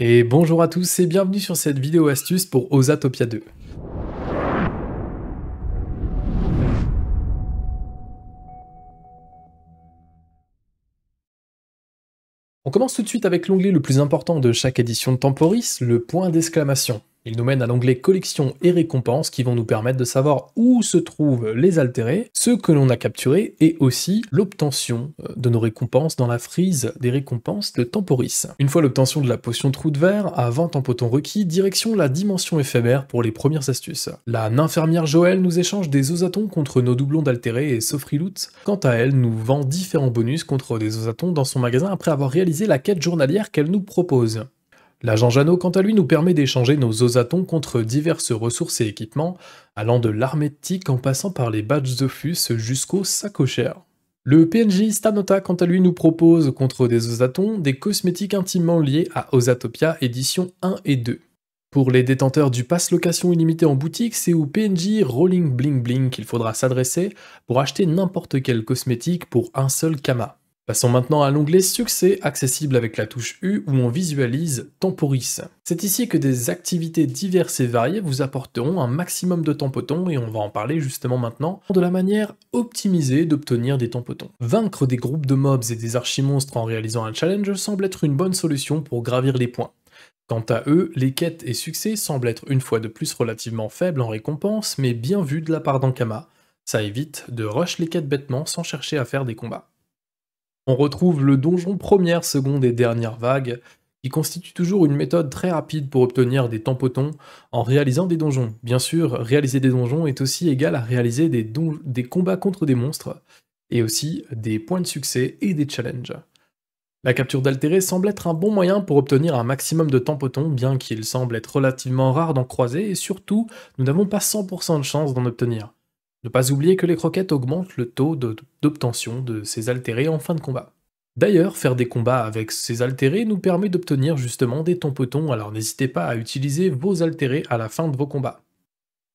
Et bonjour à tous et bienvenue sur cette vidéo astuce pour Osatopia 2. On commence tout de suite avec l'onglet le plus important de chaque édition de Temporis, le point d'exclamation. Il nous mène à l'onglet Collection et récompenses qui vont nous permettre de savoir où se trouvent les altérés, ceux que l'on a capturés et aussi l'obtention euh, de nos récompenses dans la frise des récompenses de Temporis. Une fois l'obtention de la potion trou de verre à 20 en requis, direction la dimension éphémère pour les premières astuces. La infirmière Joël nous échange des osatons contre nos doublons d'altérés et loot. Quant à elle, nous vend différents bonus contre des osatons dans son magasin après avoir réalisé la quête journalière qu'elle nous propose. L'agent Jano, quant à lui, nous permet d'échanger nos osatons contre diverses ressources et équipements, allant de l'armétique en passant par les badges sac jusqu'aux sacochères. Le PNJ Stanota, quant à lui, nous propose, contre des osatons, des cosmétiques intimement liés à Osatopia édition 1 et 2. Pour les détenteurs du pass location illimité en boutique, c'est au PNJ Rolling Bling Bling qu'il faudra s'adresser pour acheter n'importe quel cosmétique pour un seul Kama. Passons maintenant à l'onglet Succès accessible avec la touche U où on visualise Temporis. C'est ici que des activités diverses et variées vous apporteront un maximum de tampotons et on va en parler justement maintenant de la manière optimisée d'obtenir des tampotons. Vaincre des groupes de mobs et des archimonstres en réalisant un challenge semble être une bonne solution pour gravir les points. Quant à eux, les quêtes et succès semblent être une fois de plus relativement faibles en récompense mais bien vues de la part d'Ankama. Ça évite de rush les quêtes bêtement sans chercher à faire des combats on retrouve le donjon première, seconde et dernière vague, qui constitue toujours une méthode très rapide pour obtenir des tampotons en réalisant des donjons. Bien sûr, réaliser des donjons est aussi égal à réaliser des, combats contre des monstres, et aussi des points de succès et des challenges. La capture d'altérés semble être un bon moyen pour obtenir un maximum de tampotons, bien qu'il semble être relativement rare d'en croiser, et surtout, nous n'avons pas 100% de chance d'en obtenir. Ne pas oublier que les croquettes augmentent le taux d'obtention de, ces altérés en fin de combat. D'ailleurs, faire des combats avec ces altérés nous permet d'obtenir justement des tompotons, alors n'hésitez pas à utiliser vos altérés à la fin de vos combats.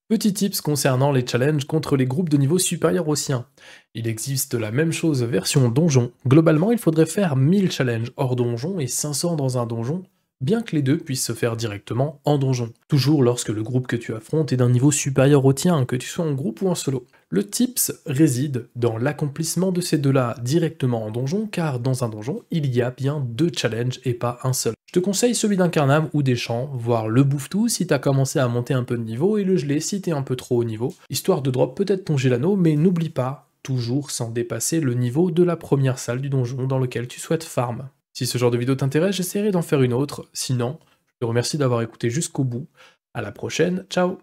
Petit tips concernant les challenges contre les groupes de niveau supérieur au sien. Il existe la même chose version donjon. Globalement, il faudrait faire 1000 challenges hors donjon et 500 dans un donjon bien que les deux puissent se faire directement en donjon, toujours lorsque le groupe que tu affrontes est d'un niveau supérieur au tien, que tu sois en groupe ou en solo. Le tips réside dans l'accomplissement de ces deux-là directement en donjon, car dans un donjon, il y a bien deux challenges et pas un seul. Je te conseille celui d'Incarnam ou des champs, voire le bouffe-tout si as commencé à monter un peu de niveau et le gelé si t'es un peu trop haut niveau, histoire de drop peut-être ton gelano, mais n'oublie pas, toujours sans dépasser le niveau de la première salle du donjon dans lequel tu souhaites farm. Si ce genre de vidéo t'intéresse, j'essaierai d'en faire une autre. Sinon, je te remercie d'avoir écouté jusqu'au bout. À la prochaine, ciao